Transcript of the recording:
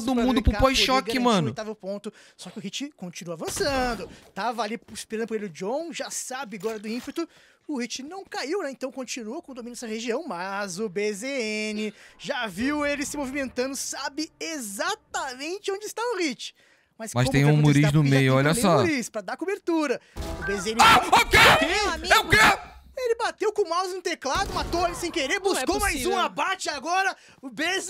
todo mundo pro pós-choque, né, mano. Ponto, só que o Hit continua avançando. Tava ali esperando por ele o John, já sabe agora do ímpeto. O Hit não caiu, né? Então continua com o domínio dessa região, mas o BZN já viu ele se movimentando, sabe exatamente onde está o Hit. Mas, Mas tem um Muriz no meio, olha só. Muris pra dar cobertura. O BZN... Ah, o quê? É o quê? Ele bateu com o mouse no teclado, matou ele sem querer, é buscou é mais um abate agora. O BZN...